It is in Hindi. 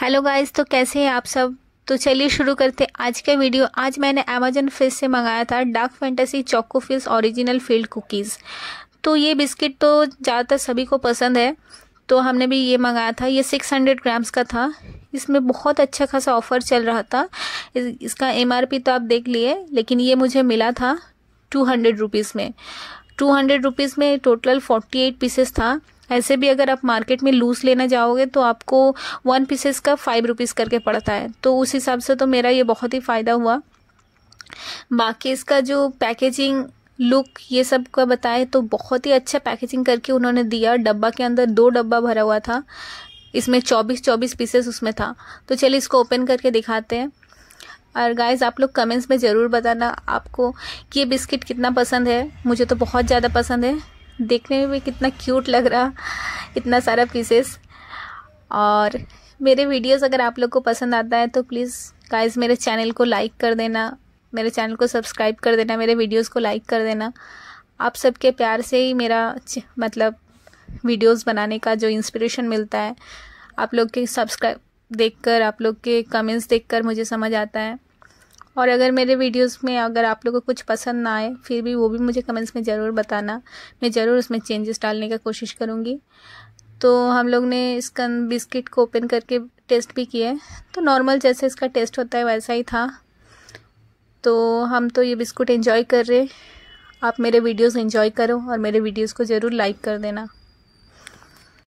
हेलो गाइस तो कैसे हैं आप सब तो चलिए शुरू करते आज का वीडियो आज मैंने अमेजन फ्रिज से मंगाया था Dark Fantasy Choco Fills original filled cookies तो ये बिस्किट तो ज़्यादातर सभी को पसंद है तो हमने भी ये मंगाया था ये 600 ग्राम्स का था इसमें बहुत अच्छा खासा ऑफ़र चल रहा था इस, इसका एम तो आप देख लिए लेकिन ये मुझे मिला था टू हंड्रेड रुपीज़ में टू हंड्रेड रुपीज़ में टोटल फोर्टी एट पीसेस था ऐसे भी अगर आप मार्केट में लूज लेने जाओगे तो आपको वन पीसेस का फाइव रुपीज़ करके पड़ता है तो उस हिसाब से तो मेरा ये बहुत ही फ़ायदा हुआ बाकी इसका जो पैकेजिंग लुक ये सब का बताए तो बहुत ही अच्छा पैकेजिंग करके उन्होंने दिया डब्बा के अंदर दो डब्बा भरा हुआ था इसमें चौबीस चौबीस पीसेस उसमें था तो चलिए इसको ओपन करके दिखाते हैं और गाइज आप लोग कमेंट्स में ज़रूर बताना आपको कि ये बिस्किट कितना पसंद है मुझे तो बहुत ज़्यादा पसंद है देखने में भी कितना क्यूट लग रहा इतना सारा पीसेस और मेरे वीडियोस अगर आप लोग को पसंद आता है तो प्लीज़ गाइस मेरे चैनल को लाइक कर देना मेरे चैनल को सब्सक्राइब कर देना मेरे वीडियोस को लाइक कर देना आप सबके प्यार से ही मेरा मतलब वीडियोस बनाने का जो इंस्पिरेशन मिलता है आप लोग के सब्सक्राइब देखकर आप लोग के कमेंट्स देखकर मुझे समझ आता है और अगर मेरे वीडियोस में अगर आप लोगों को कुछ पसंद ना आए फिर भी वो भी मुझे कमेंट्स में ज़रूर बताना मैं ज़रूर उसमें चेंजेस डालने का कोशिश करूँगी तो हम लोग ने इसका बिस्किट को ओपन करके टेस्ट भी किया है तो नॉर्मल जैसे इसका टेस्ट होता है वैसा ही था तो हम तो ये बिस्कुट इन्जॉय कर रहे आप मेरे वीडियोज़ इन्जॉय करो और मेरे वीडियोज़ को ज़रूर लाइक कर देना